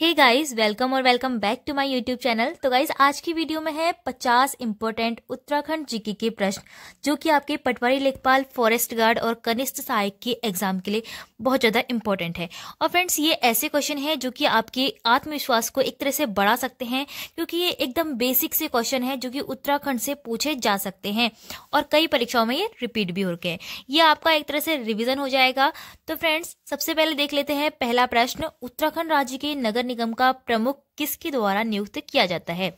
हे guys welcome और welcome back to my YouTube channel तो guys आज की वीडियो में है 50 इम्पोर्टेंट उत्तराखंड जीके के प्रश्न जो कि आपके पटवारी लेखपाल फॉरेस्ट गार्ड और कनिष्ठ सहायक के एग्जाम के लिए बहुत ज़्यादा इम्पोर्टेंट है और फ्रेंड्स ये ऐसे क्वेश्चन है जो कि आपके आत्मविश्वास को एक तरह से बढ़ा सकते हैं क्योंकि ये एकदम बेसिक से क्वेश्चन है जो कि उत्तराखंड से पूछे जा सकते हैं और कई परीक्षाओं में ये रिपीट भी हो रखे हैं ये आपका एक तरह से रिविजन हो जाएगा तो फ्रेंड्स सबसे पहले देख लेते हैं पहला प्रश्न उत्तराखंड राज्य के नगर निगम का प्रमुख किसके द्वारा नियुक्त किया जाता है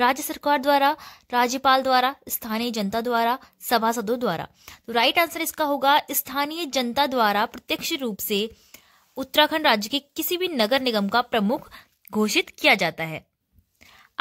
राज्य सरकार द्वारा राज्यपाल द्वारा स्थानीय जनता द्वारा सभासदों द्वारा तो राइट आंसर इसका होगा स्थानीय जनता द्वारा प्रत्यक्ष रूप से उत्तराखंड राज्य के किसी भी नगर निगम का प्रमुख घोषित किया जाता है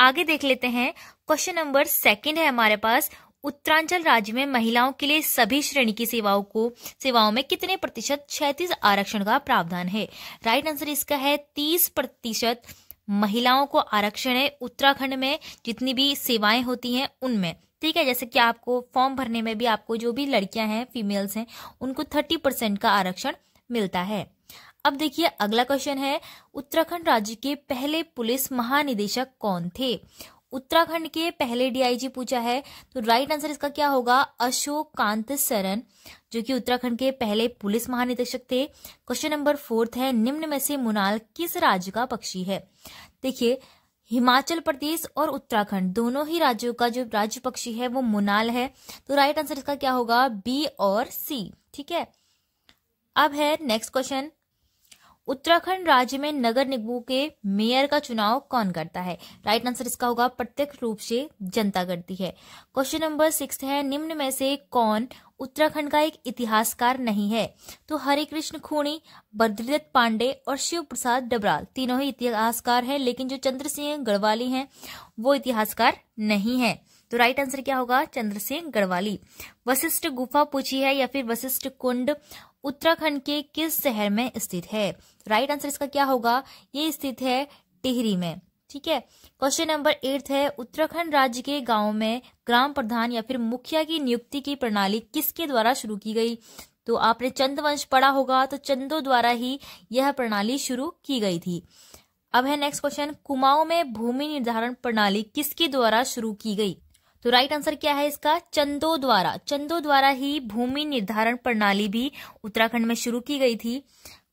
आगे देख लेते हैं क्वेश्चन नंबर सेकंड है हमारे पास उत्तरांचल राज्य में महिलाओं के लिए सभी श्रेणी की सेवाओं को सेवाओं में कितने प्रतिशत छैतीस आरक्षण का प्रावधान है राइट आंसर इसका है तीस प्रतिशत महिलाओं को आरक्षण है उत्तराखंड में जितनी भी सेवाएं होती हैं उनमें ठीक है जैसे कि आपको फॉर्म भरने में भी आपको जो भी लड़कियां हैं फीमेल्स हैं उनको थर्टी परसेंट का आरक्षण मिलता है अब देखिए अगला क्वेश्चन है उत्तराखंड राज्य के पहले पुलिस महानिदेशक कौन थे उत्तराखंड के पहले डीआईजी पूछा है तो राइट आंसर इसका क्या होगा अशोक कांत सरन जो कि उत्तराखंड के पहले पुलिस महानिदेशक थे क्वेश्चन नंबर फोर्थ है निम्न में से मुनाल किस राज्य का पक्षी है देखिए हिमाचल प्रदेश और उत्तराखंड दोनों ही राज्यों का जो राज्य पक्षी है वो मुनाल है तो राइट आंसर इसका क्या होगा बी और सी ठीक है अब है नेक्स्ट क्वेश्चन उत्तराखंड राज्य में नगर निगमों के मेयर का चुनाव कौन करता है राइट आंसर इसका होगा प्रत्यक्ष रूप से जनता करती है क्वेश्चन नंबर सिक्स है निम्न में से कौन उत्तराखंड का एक इतिहासकार नहीं है तो हरिकृष्ण खूणी बद्रीदत्त पांडे और शिव प्रसाद डबराल तीनों ही इतिहासकार हैं लेकिन जो चंद्र सिंह गढ़वाली है वो इतिहासकार नहीं है तो राइट आंसर क्या होगा चंद्र सिंह गढ़वाली वशिष्ठ गुफा पूछी है या फिर वशिष्ठ कुंड उत्तराखंड के किस शहर में स्थित है राइट आंसर इसका क्या होगा ये स्थित है टिहरी में ठीक है क्वेश्चन नंबर एट है उत्तराखंड राज्य के गांव में ग्राम प्रधान या फिर मुखिया की नियुक्ति की प्रणाली किसके द्वारा शुरू की गई तो आपने चंद वंश पढ़ा होगा तो चंदो द्वारा ही यह प्रणाली शुरू की गई थी अब है नेक्स्ट क्वेश्चन कुमाऊं में भूमि निर्धारण प्रणाली किसके द्वारा शुरू की गई तो राइट आंसर क्या है इसका चंदो द्वारा चंदो द्वारा ही भूमि निर्धारण प्रणाली भी उत्तराखंड में शुरू की गई थी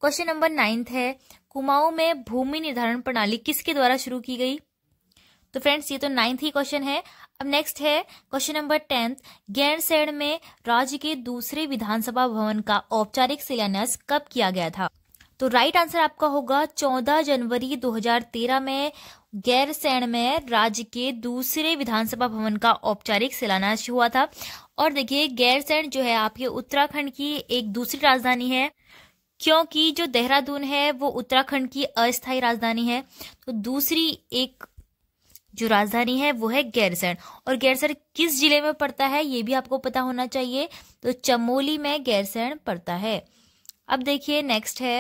क्वेश्चन नंबर नाइन्थ है कुमाऊं में भूमि निर्धारण प्रणाली किसके द्वारा शुरू की गई तो फ्रेंड्स ये तो नाइन्थ ही क्वेश्चन है अब नेक्स्ट है क्वेश्चन नंबर टेंथ गैरसैण में राज्य के दूसरे विधानसभा भवन का औपचारिक शिलान्यास कब किया गया था तो राइट आंसर आपका होगा 14 जनवरी 2013 में गैरसैण में राज्य के दूसरे विधानसभा भवन का औपचारिक शिलान्यास हुआ था और देखिए गैरसैण जो है आपके उत्तराखंड की एक दूसरी राजधानी है क्योंकि जो देहरादून है वो उत्तराखंड की अस्थायी राजधानी है तो दूसरी एक जो राजधानी है वो है गैरसैण और गैरसैण किस जिले में पड़ता है ये भी आपको पता होना चाहिए तो चमोली में गैरसैण पड़ता है अब देखिए नेक्स्ट है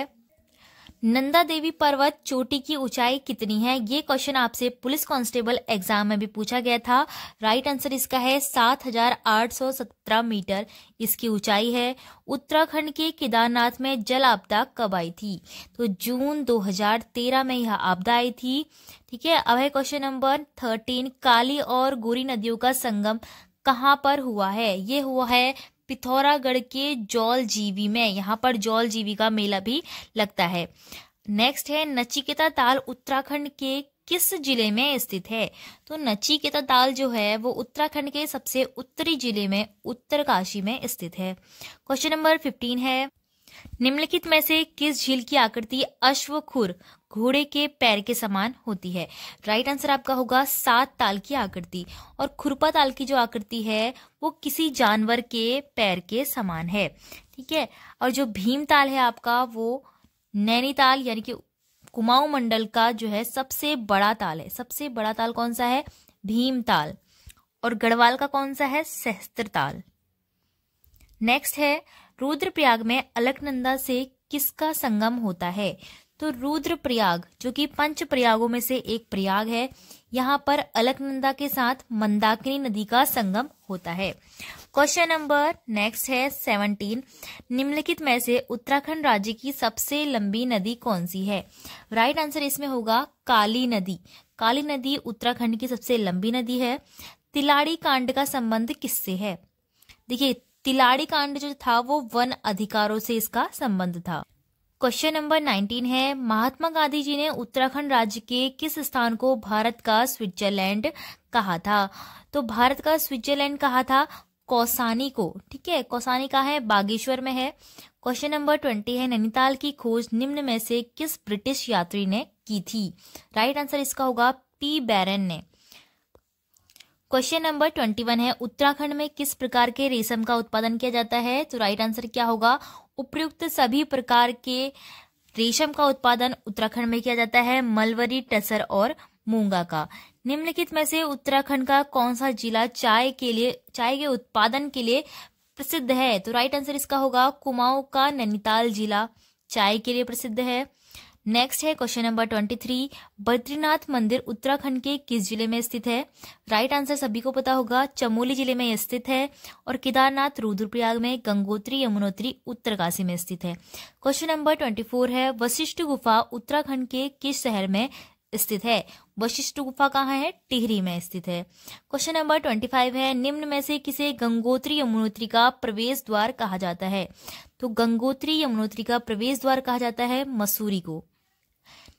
नंदा देवी पर्वत चोटी की ऊंचाई कितनी है ये क्वेश्चन आपसे पुलिस कांस्टेबल एग्जाम में भी पूछा गया था राइट आंसर इसका है 7,817 मीटर इसकी ऊंचाई है उत्तराखंड के केदारनाथ में जल आपदा कब आई थी तो जून 2013 में यह आपदा आई थी ठीक है अब है क्वेश्चन नंबर 13 काली और गोरी नदियों का संगम कहाँ पर हुआ है ये हुआ है पिथौरागढ़ के जौल जीवी में यहाँ पर जौल जीवी का मेला भी लगता है नेक्स्ट है नचिकेता ताल उत्तराखंड के किस जिले में स्थित है तो नचिकेता ताल जो है वो उत्तराखंड के सबसे उत्तरी जिले में उत्तरकाशी में स्थित है क्वेश्चन नंबर फिफ्टीन है निम्नलिखित में से किस झील की आकृति अश्वखुर घोड़े के पैर के समान होती है राइट आंसर आपका होगा सात ताल की आकृति और खुरपा ताल की जो आकृति है वो किसी जानवर के पैर के समान है ठीक है और जो भीम ताल है आपका वो नैनीताल यानी कि कुमाऊं मंडल का जो है सबसे बड़ा ताल है सबसे बड़ा ताल कौन सा है भीम ताल और गढ़वाल का कौन सा है सहस्त्र ताल नेक्स्ट है रुद्रप्रयाग में अलकनंदा से किसका संगम होता है तो रुद्रप्रयाग जो कि पंच प्रयागों में से एक प्रयाग है यहाँ पर अलकनंदा के साथ मंदाकिनी नदी का संगम होता है क्वेश्चन नंबर नेक्स्ट है सेवनटीन निम्नलिखित में से उत्तराखंड राज्य की सबसे लंबी नदी कौन सी है राइट आंसर इसमें होगा काली नदी काली नदी उत्तराखंड की सबसे लंबी नदी है तिलाड़ी कांड का संबंध किससे है देखिए तिलाड़ी कांड जो था वो वन अधिकारों से इसका संबंध था क्वेश्चन नंबर 19 है महात्मा गांधी जी ने उत्तराखंड राज्य के किस स्थान को भारत का स्विट्जरलैंड कहा था तो भारत का स्विट्जरलैंड कहा था कौसानी को ठीक है कौसानी कहा है बागेश्वर में है क्वेश्चन नंबर ट्वेंटी है नैनीताल की खोज निम्न में से किस ब्रिटिश यात्री ने की थी राइट आंसर इसका होगा पी बैरन ने क्वेश्चन नंबर ट्वेंटी वन है उत्तराखंड में किस प्रकार के रेशम का उत्पादन किया जाता है तो राइट आंसर क्या होगा उपयुक्त सभी प्रकार के रेशम का उत्पादन उत्तराखंड में किया जाता है मलवरी टसर और मूंगा का निम्नलिखित में से उत्तराखंड का कौन सा जिला चाय के लिए चाय के उत्पादन के लिए प्रसिद्ध है तो राइट आंसर इसका होगा कुमाऊं का नैनीताल जिला चाय के लिए प्रसिद्ध है नेक्स्ट है question number twenty three Badrinath मंदिर उत्तराखंड के किस जिले में स्थित है राइट आंसर सभी को पता होगा चमोली जिले में स्थित है और केदारनाथ रुद्रप्रयाग में गंगोत्री यमुनोत्री उत्तरकाशी में स्थित है क्वेश्चन नंबर ट्वेंटी फोर है वशिष्ठ गुफा उत्तराखंड के किस शहर में स्थित है वशिष्ठ गुफा कहाँ है टिहरी में स्थित है क्वेश्चन नंबर ट्वेंटी फाइव है निम्न में से किसे गंगोत्री यमुनोत्री का प्रवेश द्वार कहा जाता है तो गंगोत्री यमुनोत्री का प्रवेश द्वार कहा जाता है मसूरी को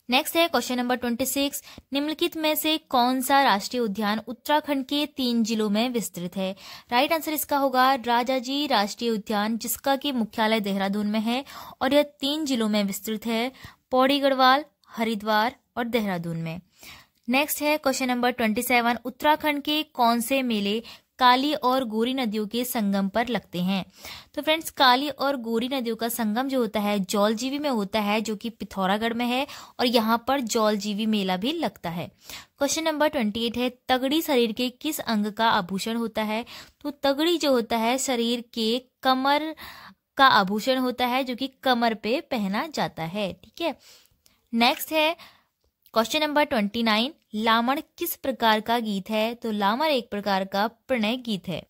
नेक्स्ट है क्वेश्चन नंबर ट्वेंटी सिक्स निम्नलिखित में से कौन सा राष्ट्रीय उद्यान उत्तराखंड के तीन जिलों में विस्तृत है राइट आंसर इसका होगा राजाजी राष्ट्रीय उद्यान जिसका कि मुख्यालय देहरादून में है और यह तीन जिलों में विस्तृत है पौड़ी गढ़वाल हरिद्वार और देहरादून में नेक्स्ट है question number twenty seven Uttarakhand के कौन से मेले काली और गोरी नदियों के संगम पर लगते हैं तो फ्रेंड्स काली और गोरी नदियों का संगम जो होता है जौलजीवी में होता है जो कि पिथौरागढ़ में है और यहाँ पर जौलजीवी मेला भी लगता है क्वेश्चन नंबर ट्वेंटी एट है तगड़ी शरीर के किस अंग का आभूषण होता है तो तगड़ी जो होता है शरीर के कमर का आभूषण होता है जो कि कमर पे पहना जाता है ठीक है नेक्स्ट है क्वेश्चन नंबर ट्वेंटी नाइन लामण किस प्रकार का गीत है तो लामण एक प्रकार का प्रणय गीत है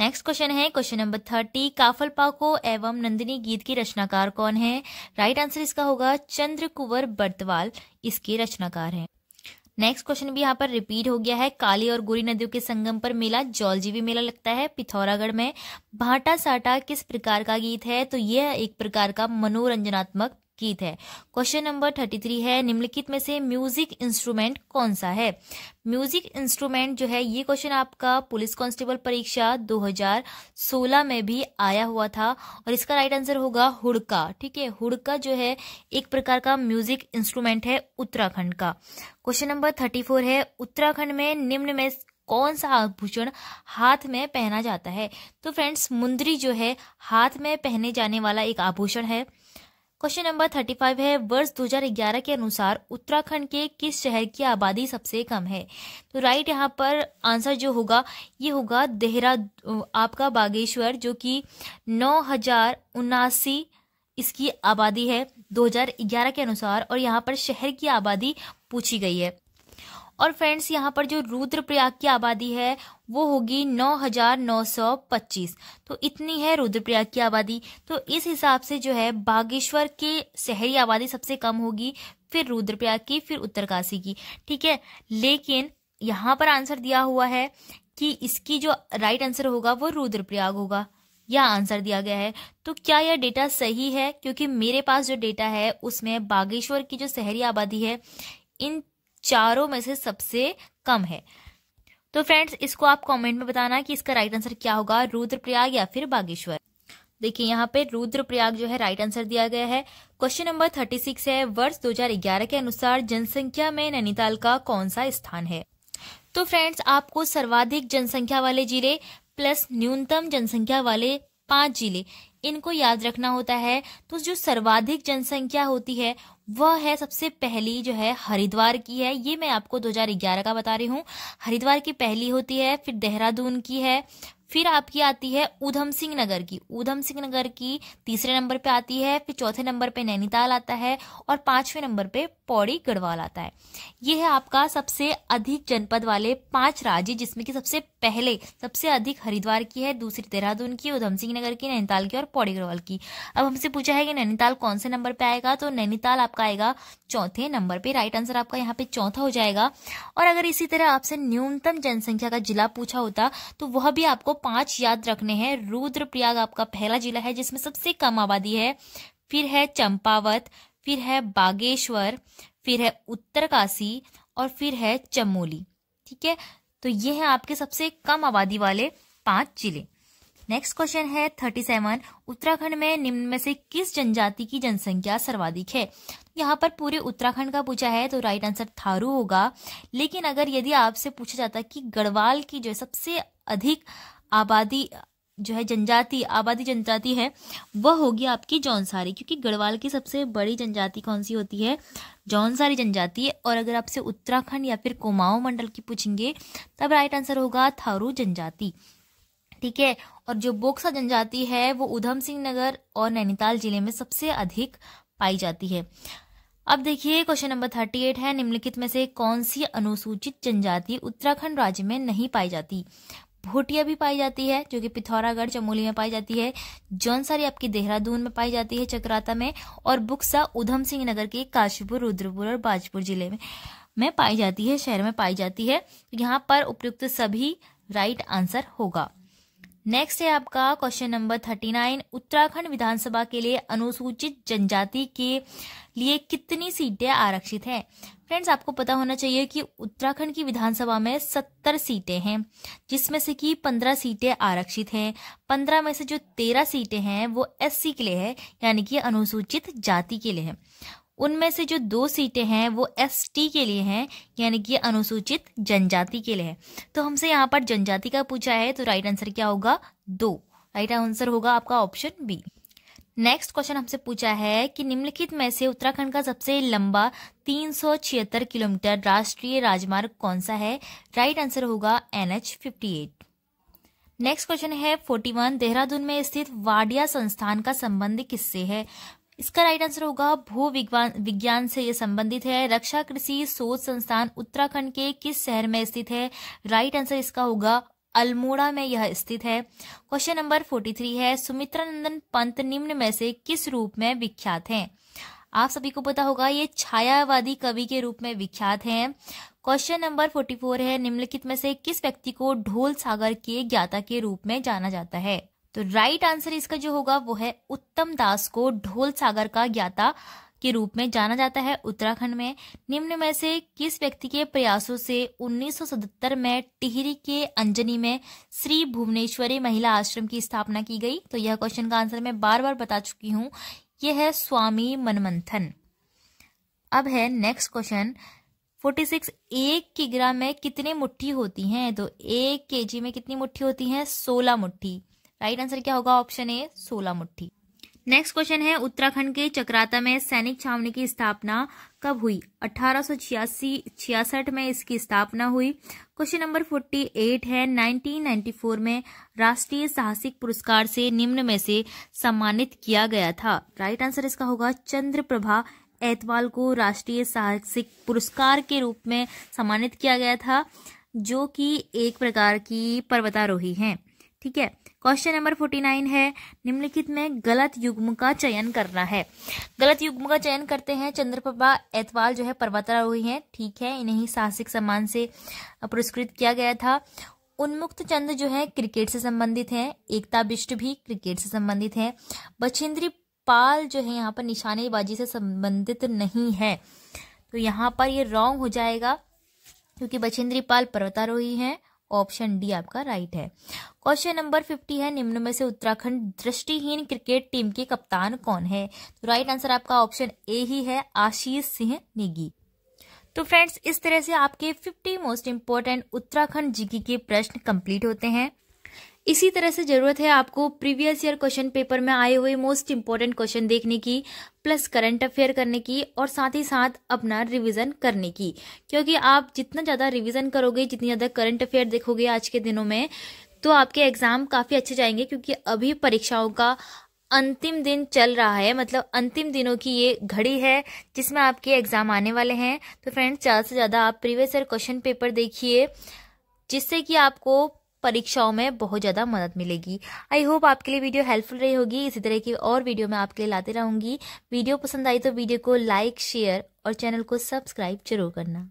नेक्स्ट क्वेश्चन है क्वेश्चन नंबर थर्टी काफल पाको एवं नंदिनी गीत की रचनाकार कौन है राइट right आंसर इसका होगा चंद्र कुंवर बर्तवाल इसके रचनाकार हैं नेक्स्ट क्वेश्चन भी यहाँ पर रिपीट हो गया है काली और गोरी नदियों के संगम पर मेला जौलजीवी मेला लगता है पिथौरागढ़ में भाटा साटा किस प्रकार का गीत है तो यह एक प्रकार का मनोरंजनात्मक गीत है क्वेश्चन नंबर थर्टी थ्री है निम्नलिखित में से म्यूजिक इंस्ट्रूमेंट कौन सा है म्यूजिक इंस्ट्रूमेंट जो है ये क्वेश्चन आपका पुलिस कांस्टेबल परीक्षा 2016 में भी आया हुआ था और इसका राइट आंसर होगा हुड़का ठीक है हुड़का जो है एक प्रकार का म्यूजिक इंस्ट्रूमेंट है उत्तराखंड का क्वेश्चन नंबर थर्टी फोर है उत्तराखंड में निम्न में कौन सा आभूषण हाथ में पहना जाता है तो फ्रेंड्स मुन्द्री जो है हाथ में पहने जाने वाला एक आभूषण है क्वेश्चन नंबर थर्टी फाइव है वर्ष दो हजार ग्यारह के अनुसार उत्तराखंड के किस शहर की आबादी सबसे कम है तो राइट यहाँ पर आंसर जो होगा ये होगा देहरा आपका बागेश्वर जो कि नौ हजार उनासी इसकी आबादी है 2011 के अनुसार और यहाँ पर शहर की आबादी पूछी गई है और फ्रेंड्स यहाँ पर जो रुद्रप्रयाग की आबादी है वो होगी 9,925 तो इतनी है रुद्रप्रयाग की आबादी तो इस हिसाब से जो है बागेश्वर की शहरी आबादी सबसे कम होगी फिर रुद्रप्रयाग की फिर उत्तरकाशी की ठीक है लेकिन यहाँ पर आंसर दिया हुआ है कि इसकी जो राइट आंसर होगा वो रुद्रप्रयाग होगा यह आंसर दिया गया है तो क्या यह डेटा सही है क्योंकि मेरे पास जो डेटा है उसमें बागेश्वर की जो शहरी आबादी है इन चारों में से सबसे कम है तो फ्रेंड्स इसको आप कमेंट में बताना कि इसका राइट आंसर क्या होगा रुद्रप्रयाग या फिर बागेश्वर देखिए यहाँ पे रुद्रप्रयाग जो है राइट आंसर दिया गया है क्वेश्चन नंबर थर्टी सिक्स है वर्ष 2011 के अनुसार जनसंख्या में नैनीताल का कौन सा स्थान है तो फ्रेंड्स आपको सर्वाधिक जनसंख्या वाले जिले प्लस न्यूनतम जनसंख्या वाले पांच जिले इनको याद रखना होता है तो जो सर्वाधिक जनसंख्या होती है वह है सबसे पहली जो है हरिद्वार की है ये मैं आपको 2011 का बता रही हूँ हरिद्वार की पहली होती है फिर देहरादून की है फिर आपकी आती है ऊधम सिंह नगर की ऊधम सिंह नगर की तीसरे नंबर पे आती है फिर चौथे नंबर पे नैनीताल आता है और पांचवें नंबर पे पौड़ी गढ़वाल आता है ये है आपका सबसे अधिक जनपद वाले पांच राज्य जिसमें कि सबसे पहले सबसे अधिक हरिद्वार की है दूसरी देहरादून की उधम सिंह नगर की नैनीताल की और पौड़ी गढ़वाल की अब हमसे पूछा है कि नैनीताल कौन से नंबर पे आएगा तो नैनीताल आपका आएगा चौथे नंबर पे राइट आंसर आपका यहाँ पे चौथा हो जाएगा और अगर इसी तरह आपसे न्यूनतम जनसंख्या का जिला पूछा होता तो वह भी आपको पांच याद रखने हैं रुद्रप्रयाग आपका पहला जिला है जिसमें सबसे कम आबादी है फिर है चंपावत फिर है बागेश्वर फिर है उत्तरकाशी और फिर है चमोली ठीक है तो ये है आपके सबसे कम आबादी वाले पांच जिले नेक्स्ट क्वेश्चन है थर्टी सेवन उत्तराखंड में निम्न में से किस जनजाति की जनसंख्या सर्वाधिक है यहाँ पर पूरे उत्तराखंड का पूछा है तो राइट आंसर थारू होगा लेकिन अगर यदि आपसे पूछा जाता कि गढ़वाल की जो सबसे अधिक आबादी जो है जनजाति आबादी जनजाति है वह होगी आपकी जौनसारी क्योंकि गढ़वाल की सबसे बड़ी जनजाति कौन सी होती है जौनसारी जनजाति है और अगर आपसे उत्तराखंड या फिर कुमाऊं मंडल की पूछेंगे तब राइट आंसर होगा थारू जनजाति ठीक है और जो बोक्सा जनजाति है वो उधम सिंह नगर और नैनीताल जिले में सबसे अधिक पाई जाती है अब देखिए क्वेश्चन नंबर थर्टी एट है निम्नलिखित में से कौन सी अनुसूचित जनजाति उत्तराखंड राज्य में नहीं पाई जाती भोटिया भी पाई जाती है जो कि पिथौरागढ़ चमोली में पाई जाती है जौनसारी आपकी देहरादून में पाई जाती है चक्राता में और बुक्सा उधम सिंह नगर के काशीपुर रुद्रपुर और बाजपुर जिले में में पाई जाती है शहर में पाई जाती है तो यहाँ पर उपयुक्त सभी राइट आंसर होगा नेक्स्ट है आपका question number thirty nine Uttarakhand विधानसभा के लिए अनुसूचित जनजाति के लिए कितनी सीटें आरक्षित हैं फ्रेंड्स आपको पता होना चाहिए कि उत्तराखंड की विधानसभा में सत्तर सीटें हैं जिसमें से कि पंद्रह सीटें आरक्षित हैं पंद्रह में से जो तेरह सीटें हैं वो एससी के लिए है यानी कि अनुसूचित जाति के लिए है उनमें से जो दो सीटें हैं वो एसटी के लिए हैं यानी कि अनुसूचित जनजाति के लिए है तो हमसे यहाँ पर जनजाति का पूछा है तो राइट आंसर क्या होगा दो राइट आंसर होगा आपका ऑप्शन बी नेक्स्ट क्वेश्चन हमसे पूछा है कि निम्नलिखित में से उत्तराखंड का सबसे लंबा तीन किलोमीटर राष्ट्रीय राजमार्ग कौन सा है राइट आंसर होगा एन एच नेक्स्ट क्वेश्चन है 41 देहरादून में स्थित वाडिया संस्थान का संबंध किससे है इसका राइट आंसर होगा भू विज्ञान से यह संबंधित है रक्षा कृषि शोध संस्थान उत्तराखंड के किस शहर में स्थित है राइट आंसर इसका होगा अल्मोड़ा में यह स्थित है क्वेश्चन नंबर फोर्टी थ्री है सुमित्रानंदन पंत निम्न में से किस रूप में विख्यात हैं आप सभी को पता होगा ये छायावादी कवि के रूप में विख्यात हैं क्वेश्चन नंबर फोर्टी फोर है निम्नलिखित में से किस व्यक्ति को ढोल सागर के ज्ञाता के रूप में जाना जाता है तो राइट आंसर इसका जो होगा वो है उत्तम दास को ढोल सागर का ज्ञाता के रूप में जाना जाता है उत्तराखंड में निम्न में से किस व्यक्ति के प्रयासों से 1977 में टिहरी के अंजनी में श्री भुवनेश्वरी महिला आश्रम की स्थापना की गई तो यह क्वेश्चन का आंसर मैं बार बार बता चुकी हूँ यह है स्वामी मनमंथन अब है नेक्स्ट क्वेश्चन 46 एक किग्रा में कितने मुट्ठी होती हैं तो एक केजी में कितनी मुट्ठी होती हैं 16 मुट्ठी राइट आंसर क्या होगा ऑप्शन ए 16 मुट्ठी नेक्स्ट क्वेश्चन है उत्तराखंड के चक्राता में सैनिक छावनी की स्थापना कब हुई अठारह छियासठ में इसकी स्थापना हुई क्वेश्चन नंबर 48 है 1994 में राष्ट्रीय साहसिक पुरस्कार से निम्न में से सम्मानित किया गया था राइट आंसर इसका होगा चंद्र प्रभा एतवाल को राष्ट्रीय साहसिक पुरस्कार के रूप में सम्मानित किया गया था जो कि एक प्रकार की पर्वतारोही हैं ठीक है क्वेश्चन नंबर फोर्टी नाइन है निम्नलिखित में गलत युग्म का चयन करना है गलत युग्म का चयन करते हैं चंद्रप्रभा एतवाल जो है पर्वतारोही हैं ठीक है इन्हें साहसिक सम्मान से पुरस्कृत किया गया था उन्मुक्त चंद जो है क्रिकेट से संबंधित हैं एकता बिष्ट भी क्रिकेट से संबंधित हैं बछेंद्री पाल जो है यहाँ पर निशानेबाजी से संबंधित नहीं है तो यहाँ पर ये रॉन्ग हो जाएगा क्योंकि बछेंद्री पाल पर्वतारोही हैं ऑप्शन डी आपका राइट है क्वेश्चन नंबर फिफ्टी है निम्न में से उत्तराखंड दृष्टिहीन क्रिकेट टीम के कप्तान कौन है तो राइट आंसर आपका ऑप्शन ए ही है आशीष सिंह नेगी तो फ्रेंड्स इस तरह से आपके 50 मोस्ट इम्पोर्टेंट उत्तराखंड जीके के प्रश्न कंप्लीट होते हैं इसी तरह से जरूरत है आपको प्रीवियस ईयर क्वेश्चन पेपर में आए हुए मोस्ट इम्पोर्टेंट क्वेश्चन देखने की प्लस करंट अफेयर करने की और साथ ही साथ अपना रिविज़न करने की क्योंकि आप जितना ज़्यादा रिविज़न करोगे जितनी ज़्यादा करंट अफेयर देखोगे आज के दिनों में तो आपके एग्ज़ाम काफ़ी अच्छे जाएंगे क्योंकि अभी परीक्षाओं का अंतिम दिन चल रहा है मतलब अंतिम दिनों की ये घड़ी है जिसमें आपके एग्ज़ाम आने वाले हैं तो फ्रेंड्स ज़्यादा से ज़्यादा आप प्रीवियस ईयर क्वेश्चन पेपर देखिए जिससे कि आपको परीक्षाओं में बहुत ज़्यादा मदद मिलेगी आई होप आपके लिए वीडियो हेल्पफुल रही होगी इसी तरह की और वीडियो मैं आपके लिए लाते रहूँगी वीडियो पसंद आई तो वीडियो को लाइक शेयर और चैनल को सब्सक्राइब जरूर करना